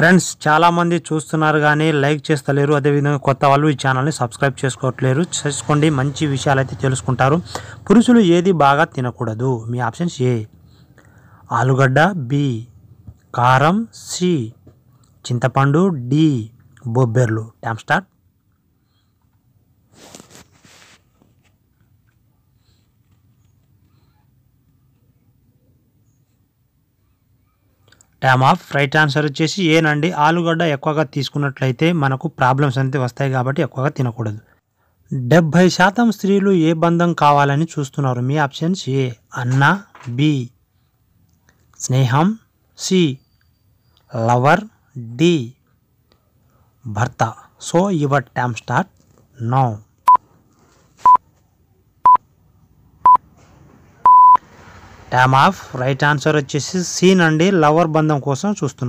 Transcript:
friends చాలామంది చూస్తున్నారు కానీ లైక్ చేస్తలేరు అదేవిధంగా కొత్త వాళ్ళు ఈ ఛానల్ని సబ్స్క్రైబ్ చేసుకోవట్లేరు చేసుకోండి మంచి విషయాలు అయితే తెలుసుకుంటారు పురుషులు ఏది బాగా తినకూడదు మీ ఆప్షన్స్ ఏ ఆలుగడ్డ బి కారం సి చింతపండు డి బొబ్బెర్లు time start time of right answer వచ్చేసి ఏనండి ఆలుగడ్డ ఎక్కువగా తీసుకున్నట్లయితే మనకు ప్రాబ్లమ్స్ అనేది వస్తాయి కాబట్టి ఎక్కువగా తినకూడదు డెబ్భై శాతం స్త్రీలు ఏ బంధం కావాలని చూస్తున్నారు మీ ఆప్షన్స్ ఏ అన్న బి స్నేహం సి లవర్ డి భర్త so your time start now time of right answer వచ్చేసి సీన్ అండి లవర్ బంధం కోసం చూస్తున్నాం